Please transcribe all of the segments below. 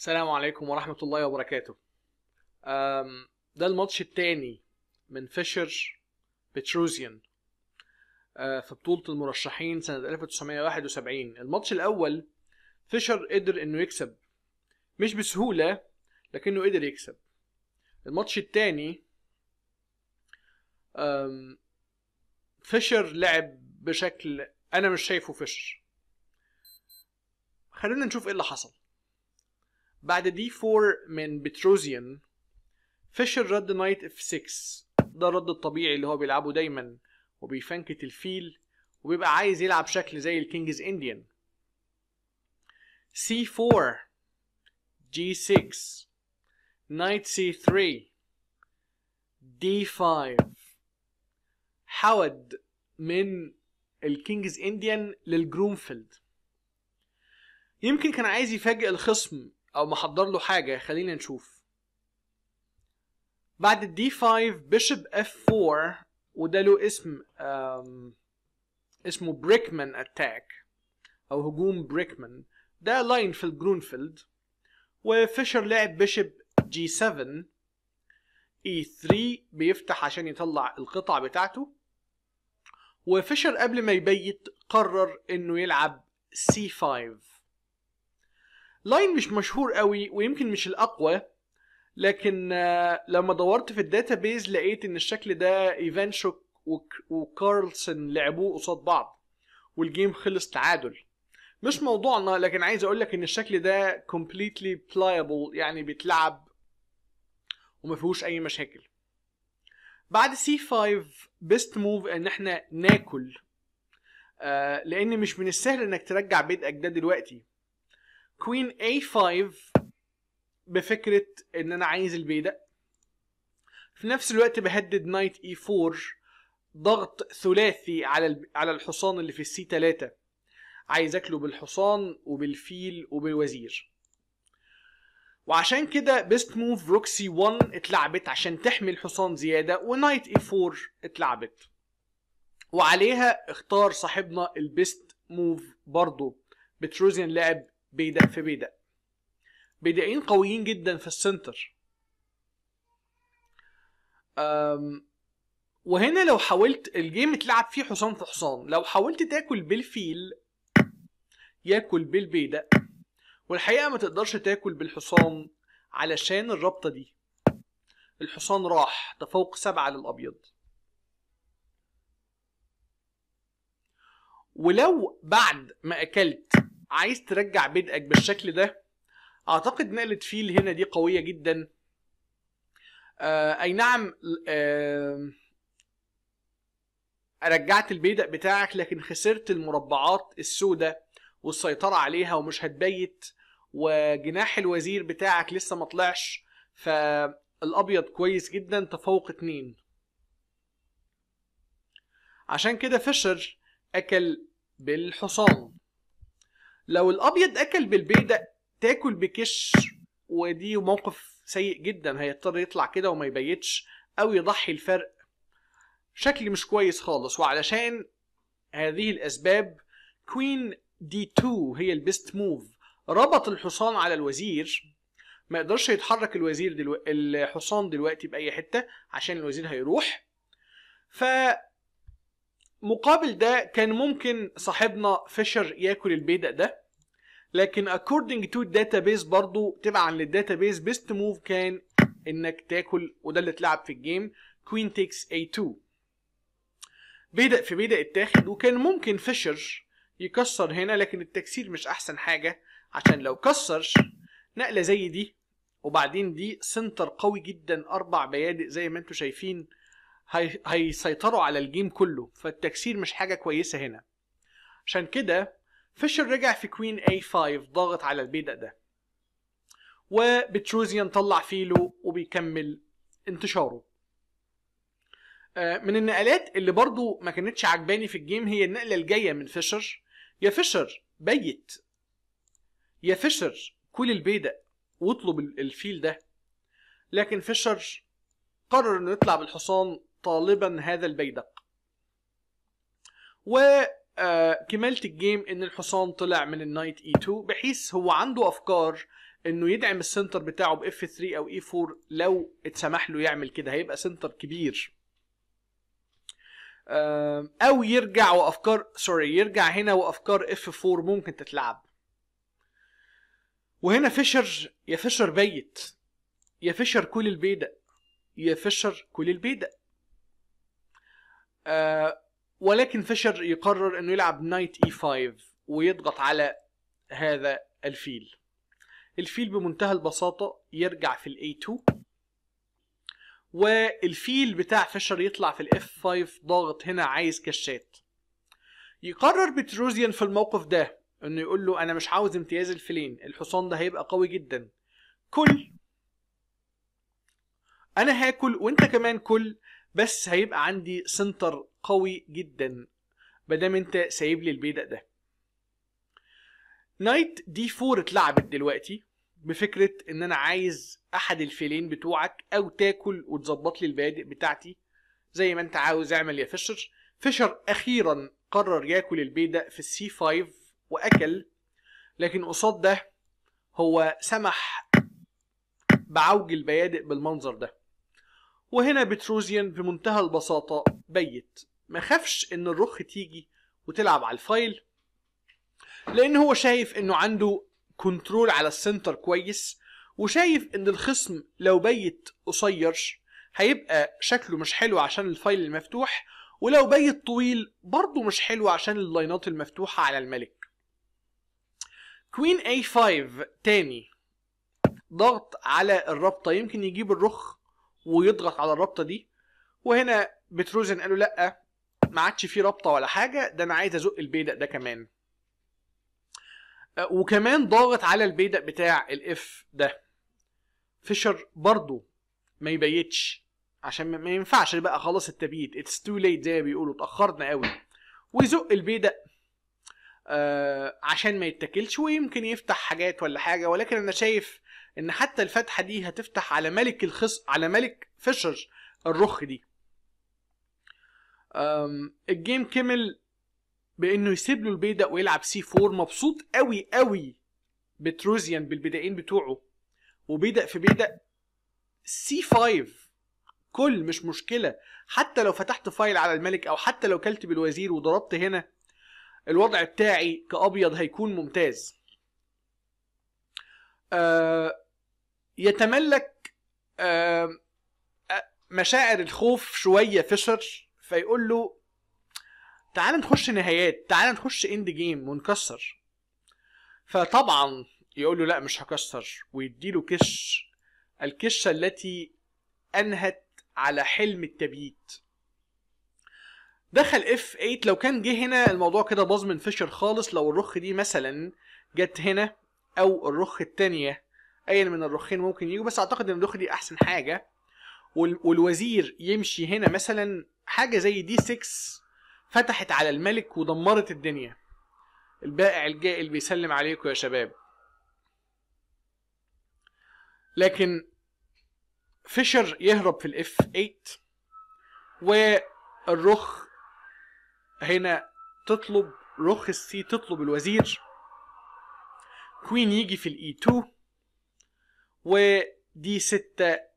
السلام عليكم ورحمة الله وبركاته ده الماتش التاني من فيشر بتروزيان أه، في بطولة المرشحين سنة 1971 الماتش الأول فيشر قدر إنه يكسب مش بسهولة لكنه قدر يكسب الماتش التاني فيشر لعب بشكل أنا مش شايفه فيشر خلونا نشوف إيه اللي حصل بعد دي 4 من بتروزيان فيشر رد نايت اف 6 ده الرد الطبيعي اللي هو بيلعبه دايما وبيفنكت الفيل وبيبقى عايز يلعب شكل زي الكينجز انديان سي 4 جي 6 نايت سي 3 دي 5 حود من الكينجز انديان للجرومفيلد يمكن كان عايز يفاجئ الخصم او محضر له حاجه خلينا نشوف بعد الدي 5 بيشب اف 4 وده له اسم اسمه بريكمان اتاك او هجوم بريكمان ده لاين في الجرونفيلد وفيشر لعب بيشب جي 7 اي 3 بيفتح عشان يطلع القطع بتاعته وفيشر قبل ما يبيت قرر انه يلعب سي 5 لاين مش مشهور قوي ويمكن مش الاقوى لكن آه، لما دورت في الداتابيز لقيت ان الشكل ده ايفانشوك وكارلسون لعبوه قصاد بعض والجيم خلص تعادل مش موضوعنا لكن عايز اقول لك ان الشكل ده كومبليتلي بلايبل يعني بيتلعب وما فيهوش اي مشاكل بعد سي 5 بيست موف ان احنا ناكل آه لان مش من السهل انك ترجع بيت اجداد دلوقتي كوين A5 بفكرة ان انا عايز البيدق في نفس الوقت بهدد نايت E4 ضغط ثلاثي على على الحصان اللي في السي 3 عايز اكله بالحصان وبالفيل وبالوزير وعشان كده بيست موف روكسي 1 اتلعبت عشان تحمي الحصان زياده ونايت اي 4 اتلعبت وعليها اختار صاحبنا البيست موف برضه بتروزيان لعب بيدق في بيدق بيدقين قويين جدا في السنتر وهنا لو حاولت الجيم اتلعب فيه حصان في حصان لو حاولت تاكل بالفيل ياكل بالبيدق والحقيقه ما تقدرش تاكل بالحصان علشان الرابطه دي الحصان راح تفوق سبعة للأبيض ولو بعد ما أكلت عايز ترجع بدءك بالشكل ده اعتقد نقلة فيل هنا دي قوية جدا آه اي نعم آه رجعت البيدق بتاعك لكن خسرت المربعات السوداء والسيطرة عليها ومش هتبيت وجناح الوزير بتاعك لسه ما طلعش فالابيض كويس جدا تفوق اتنين عشان كده فشر اكل بالحصان لو الابيض اكل بالبيضه تاكل بكش ودي موقف سيء جدا هيضطر يطلع كده وما يبيتش او يضحي الفرق شكل مش كويس خالص وعلشان هذه الاسباب كوين دي 2 هي البيست موف ربط الحصان على الوزير ما يقدرش يتحرك الوزير دلو... الحصان دلوقتي باي حته عشان الوزير هيروح ف مقابل ده كان ممكن صاحبنا فيشر ياكل البيدق ده لكن according to database برضو تبعا للداتابيس بيست موف كان انك تاكل وده اللي اتلعب في الجيم queen takes a2 بيدق في بيدق اتاخد وكان ممكن فيشر يكسر هنا لكن التكسير مش احسن حاجه عشان لو كسر نقله زي دي وبعدين دي سنتر قوي جدا اربع بيادق زي ما انتم شايفين هيسيطروا على الجيم كله فالتكسير مش حاجه كويسه هنا عشان كده فيشر رجع في كوين اي 5 ضاغط على البيدق ده وبتروزيان طلع فيلو وبيكمل انتشاره آه، من النقلات اللي برضو ما كانتش عجباني في الجيم هي النقله الجايه من فيشر يا فيشر بيت يا فيشر كل البيدق واطلب الفيل ده لكن فيشر قرر انه يطلع بالحصان طالبا هذا البيدق و آه، كملت الجيم ان الحصان طلع من النايت اي e 2 بحيث هو عنده افكار انه يدعم السنتر بتاعه باف 3 او اي e 4 لو اتسمح له يعمل كده هيبقى سنتر كبير آه، او يرجع وافكار سوري يرجع هنا وافكار اف 4 ممكن تتلعب وهنا فيشر يا فيشر بيت يا فيشر كل البيدق يا فيشر كل البيدق آه ولكن فيشر يقرر انه يلعب نايت اي 5 ويضغط على هذا الفيل الفيل بمنتهى البساطة يرجع في الاي 2 والفيل بتاع فيشر يطلع في الاف 5 ضاغط هنا عايز كشات يقرر بتروزيان في الموقف ده انه يقول له انا مش عاوز امتياز الفيلين الحصان ده هيبقى قوي جدا كل انا هاكل وانت كمان كل بس هيبقى عندي سنتر قوي جدا مادام انت سايب لي البيدق ده نايت دي 4 اتلعبت دلوقتي بفكره ان انا عايز احد الفيلين بتوعك او تاكل وتظبط لي البادئ بتاعتي زي ما انت عاوز اعمل يا فيشر فيشر اخيرا قرر ياكل البيدق في السي 5 واكل لكن قصاد ده هو سمح بعوج البيادق بالمنظر ده وهنا بتروزيان بمنتهى البساطة بيت ما خافش ان الرخ تيجي وتلعب على الفايل لان هو شايف انه عنده كنترول على السنتر كويس وشايف ان الخصم لو بيت قصير هيبقى شكله مش حلو عشان الفايل المفتوح ولو بيت طويل برضه مش حلو عشان اللاينات المفتوحة على الملك كوين اي 5 تاني ضغط على الرابطة يمكن يجيب الرخ ويضغط على الرابطة دي وهنا بتروزن قالوا لأ ما عادش فيه رابطه ولا حاجه ده انا عايز ازق البيدق ده كمان أه، وكمان ضاغط على البيدق بتاع الاف ده فيشر برضو ما يبيتش عشان ما ينفعش بقى خلاص التبييت اتس تو ليت زي ما بيقولوا اتاخرنا قوي ويزق البيدق آه عشان ما يتاكلش ويمكن يفتح حاجات ولا حاجه ولكن انا شايف ان حتى الفتحه دي هتفتح على ملك الخص على ملك فيشر الرخ دي الجيم كمل بانه يسيب له البيدق ويلعب سي 4 مبسوط قوي قوي بتروزيان بالبدائين بتوعه وبيدق في بيدق سي 5 كل مش مشكله حتى لو فتحت فايل على الملك او حتى لو كلت بالوزير وضربت هنا الوضع بتاعي كابيض هيكون ممتاز أه، يتملك أه، أه، مشاعر الخوف شويه فيشر فيقول له تعال نخش نهايات تعال نخش اند جيم ونكسر فطبعا يقول له لا مش هكسر ويديله كش الكشة التي انهت على حلم التبييت دخل اف 8 لو كان جه هنا الموضوع كده باظ من فشر خالص لو الرخ دي مثلا جت هنا او الرخ التانية اي من الرخين ممكن يجوا بس اعتقد ان الرخ دي احسن حاجة والوزير يمشي هنا مثلا حاجه زي دي 6 فتحت على الملك ودمرت الدنيا البائع الجائل بيسلم عليكم يا شباب لكن فيشر يهرب في الاف 8 والرخ هنا تطلب رخ السي تطلب الوزير كوين يجي في الاي 2 e ودي 6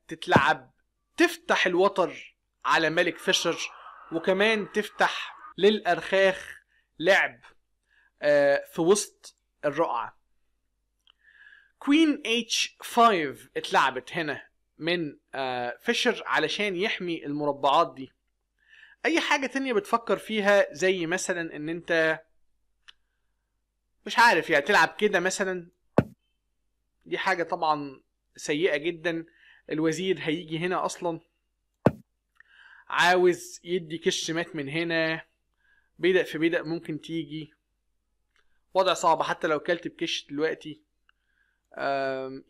تتلعب تفتح الوتر على ملك فيشر وكمان تفتح للأرخاخ لعب آه، في وسط الرقعة كوين اتش 5 اتلعبت هنا من آه، فيشر علشان يحمي المربعات دي اي حاجة تانية بتفكر فيها زي مثلا ان انت مش عارف يعني تلعب كده مثلا دي حاجة طبعا سيئة جدا الوزير هيجي هنا اصلا عاوز يدي كش مات من هنا بيدا في بيدا ممكن تيجي وضع صعب حتى لو كلت بكش دلوقتي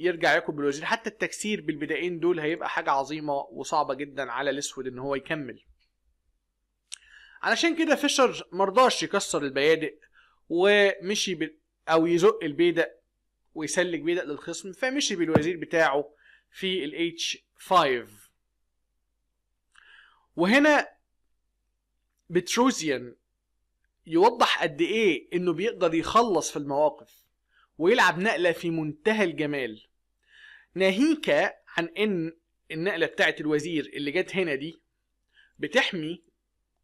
يرجع ياكل بالوزير حتى التكسير بالبدائين دول هيبقى حاجة عظيمة وصعبة جدا على الاسود ان هو يكمل علشان كده فيشر مرضاش يكسر البيادق ومشي بال... او يزق البيدق ويسلك بيدق للخصم فمشي بالوزير بتاعه في ال H5 وهنا بتروزيان يوضح قد ايه انه بيقدر يخلص في المواقف ويلعب نقله في منتهى الجمال ناهيك عن ان النقله بتاعه الوزير اللي جت هنا دي بتحمي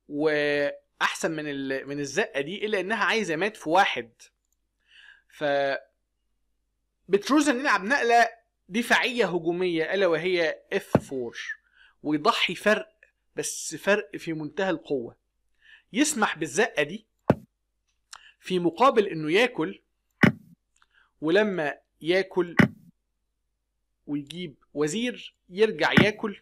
واحسن من ال... من الزقه دي الا انها عايزه مات في واحد ف بتروزن يلعب نقله دفاعيه هجوميه الا وهي اف 4 ويضحي فرق بس فرق في منتهى القوة يسمح بالزقة دي في مقابل انه ياكل ولما ياكل ويجيب وزير يرجع ياكل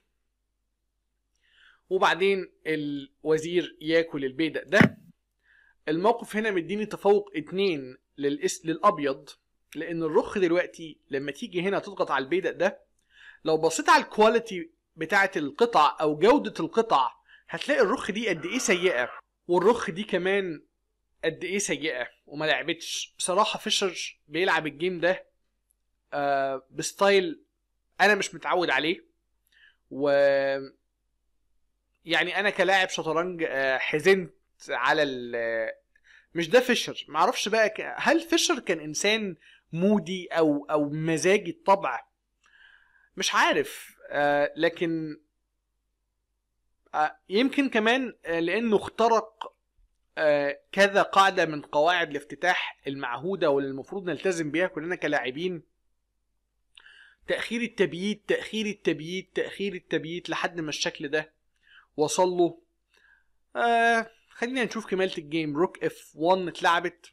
وبعدين الوزير ياكل البيدق ده الموقف هنا مديني تفوق اتنين للإس... للابيض لان الرخ دلوقتي لما تيجي هنا تضغط على البيدق ده لو بصيت على الكواليتي بتاعه القطع او جوده القطع هتلاقي الرخ دي قد ايه سيئه والرخ دي كمان قد ايه سيئه وما لعبتش بصراحه فيشر بيلعب الجيم ده آه بستايل انا مش متعود عليه و يعني انا كلاعب شطرنج آه حزنت على ال مش ده فيشر معرفش بقى هل فيشر كان انسان مودي او او مزاجي الطبع مش عارف آه، لكن آه، يمكن كمان آه، لانه اخترق كذا قاعده من قواعد الافتتاح المعهوده واللي المفروض نلتزم بيها كلنا كلاعبين تاخير التبييت تاخير التبييت تاخير التبييت لحد ما الشكل ده وصل له خلينا نشوف كماله الجيم روك اف 1 اتلعبت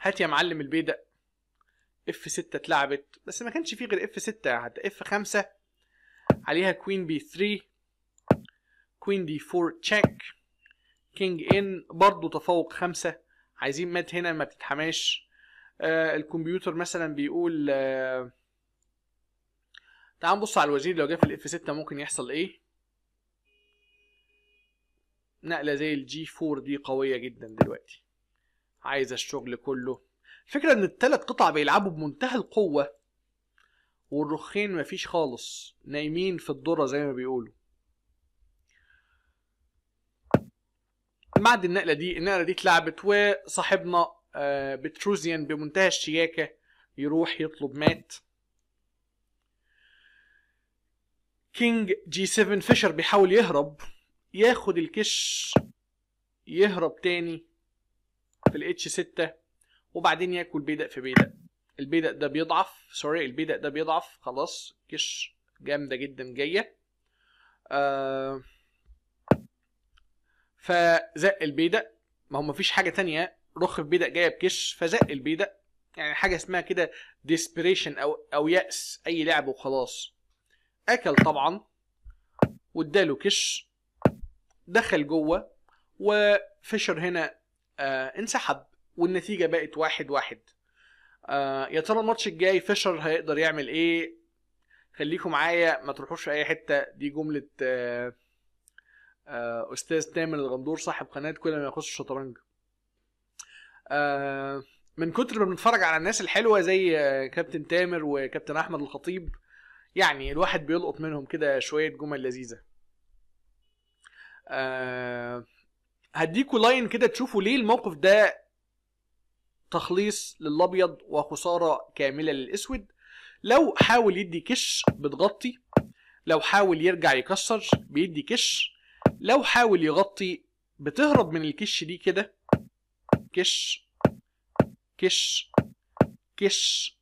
هات يا معلم البيدق اف 6 اتلعبت بس ما كانش فيه غير اف 6 حتى اف 5 عليها كوين بي 3 كوين دي 4 تشيك كينج ان برضه تفوق 5 عايزين مات هنا ما بتتحماش آه الكمبيوتر مثلا بيقول آه تعال نبص على الوزير لو جه في الاف 6 ممكن يحصل ايه نقله زي الجي 4 دي قويه جدا دلوقتي عايز الشغل كله الفكره ان الثلاث قطع بيلعبوا بمنتهى القوه والرخين مفيش خالص نايمين في الدرة زي ما بيقولوا بعد النقله دي النقله دي اتلعبت وصاحبنا آه، بتروزيان بمنتهى الشياكه يروح يطلب مات كينج جي 7 فيشر بيحاول يهرب ياخد الكش يهرب تاني في الاتش 6 وبعدين ياكل بيدق في بيدق البيدق ده بيضعف سوري البيدق ده بيضعف خلاص كش جامده جدا جايه آه فزق البيدق ما هو مفيش حاجه تانية رخ في بيدق جايه بكش فزق البيدق يعني حاجه اسمها كده ديسبريشن او او ياس اي لعب وخلاص اكل طبعا واداله كش دخل جوه وفيشر هنا آه انسحب والنتيجه بقت واحد واحد آه يا ترى الماتش الجاي فيشر هيقدر يعمل ايه خليكم معايا ما تروحوش في اي حته دي جمله آه آه استاذ تامر الغندور صاحب قناه كل ما يخص الشطرنج آه من كتر ما بنتفرج على الناس الحلوه زي آه، كابتن تامر وكابتن احمد الخطيب يعني الواحد بيلقط منهم كده شويه جمل لذيذه آه هديكوا لاين كده تشوفوا ليه الموقف ده تخليص للابيض وخساره كامله للاسود لو حاول يدي كش بتغطي لو حاول يرجع يكسر بيدي كش لو حاول يغطي بتهرب من الكش دي كده كش كش كش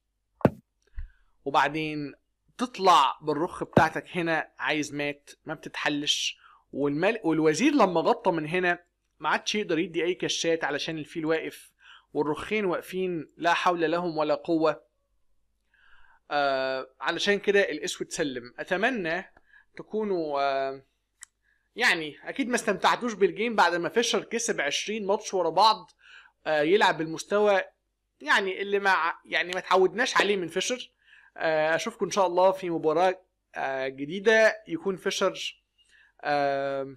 وبعدين تطلع بالرخ بتاعتك هنا عايز مات ما بتتحلش والمال والوزير لما غطى من هنا ما عادش يقدر يدي اي كشات علشان الفيل واقف والرخين واقفين لا حول لهم ولا قوه آه علشان كده الاسود سلم اتمنى تكونوا آه يعني اكيد ما استمتعتوش بالجيم بعد ما فيشر كسب 20 ماتش ورا بعض آه يلعب بالمستوى يعني اللي ما يعني ما تعودناش عليه من فيشر آه اشوفكم ان شاء الله في مباراه آه جديده يكون فيشر آه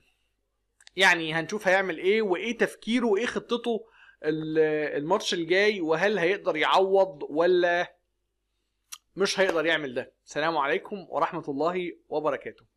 يعني هنشوف هيعمل ايه وايه تفكيره وايه خطته الماتش الجاي وهل هيقدر يعوض ولا مش هيقدر يعمل ده سلام عليكم ورحمه الله وبركاته